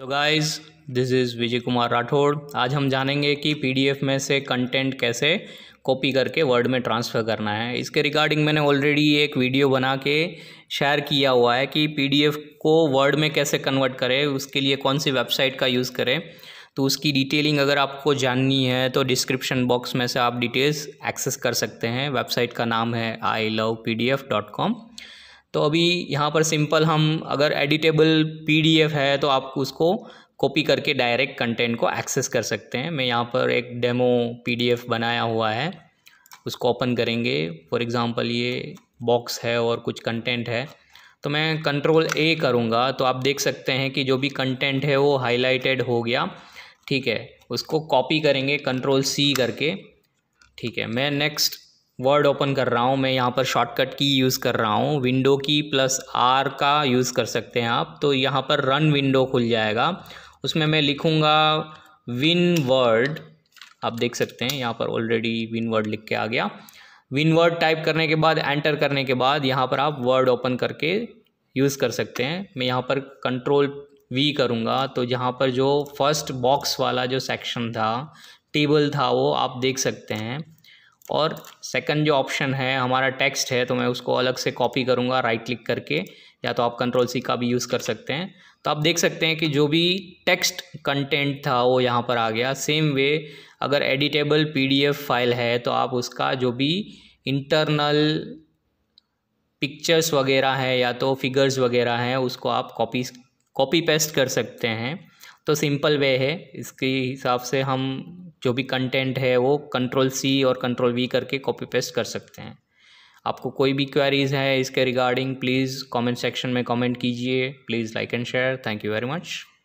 तो guys this is Vijay Kumar Rathore आज हम जानेंगे कि पीडीएफ में से कंटेंट कैसे कॉपी करके वर्ड में ट्रांसफ़र करना है इसके रिगार्डिंग मैंने ऑलरेडी एक वीडियो बना के शेयर किया हुआ है कि पीडीएफ को वर्ड में कैसे कन्वर्ट करें उसके लिए कौन सी वेबसाइट का यूज़ करें तो उसकी डिटेलिंग अगर आपको जाननी है तो डिस्क्रिप्शन बॉक्स में से आप डिटेल्स एक्सेस कर सकते हैं वेबसाइट का नाम है I love P D F dot com तो अभी यहाँ पर सिंपल हम अगर एडिटेबल पीडीएफ है तो आप उसको कॉपी करके डायरेक्ट कंटेंट को एक्सेस कर सकते हैं मैं यहाँ पर एक डेमो पीडीएफ बनाया हुआ है उसको ओपन करेंगे फॉर एग्ज़ाम्पल ये बॉक्स है और कुछ कंटेंट है तो मैं कंट्रोल ए करूँगा तो आप देख सकते हैं कि जो भी कंटेंट है वो हाईलाइटेड हो गया ठीक है उसको कॉपी करेंगे कंट्रोल सी करके ठीक है मैं नेक्स्ट वर्ड ओपन कर रहा हूँ मैं यहाँ पर शॉर्टकट की यूज़ कर रहा हूँ विंडो की प्लस आर का यूज़ कर सकते हैं आप तो यहाँ पर रन विंडो खुल जाएगा उसमें मैं लिखूँगा विन वर्ड आप देख सकते हैं यहाँ पर ऑलरेडी विन वर्ड लिख के आ गया विन वर्ड टाइप करने के बाद एंटर करने के बाद यहाँ पर आप वर्ड ओपन करके यूज़ कर सकते हैं मैं यहाँ पर कंट्रोल वी करूँगा तो यहाँ पर जो फर्स्ट बॉक्स वाला जो सेक्शन था टेबल था वो आप देख सकते हैं और सेकंड जो ऑप्शन है हमारा टेक्स्ट है तो मैं उसको अलग से कॉपी करूँगा राइट क्लिक करके या तो आप कंट्रोल सी का भी यूज़ कर सकते हैं तो आप देख सकते हैं कि जो भी टेक्स्ट कंटेंट था वो यहाँ पर आ गया सेम वे अगर एडिटेबल पीडीएफ फाइल है तो आप उसका जो भी इंटरनल पिक्चर्स वगैरह है या तो फिगर्स वगैरह हैं उसको आप कॉपी कॉपी पेस्ट कर सकते हैं तो सिंपल वे है इसके हिसाब से हम जो भी कंटेंट है वो कंट्रोल सी और कंट्रोल वी करके कॉपी पेस्ट कर सकते हैं आपको कोई भी क्वेरीज है इसके रिगार्डिंग प्लीज़ कमेंट सेक्शन में कमेंट कीजिए please like and share thank you very much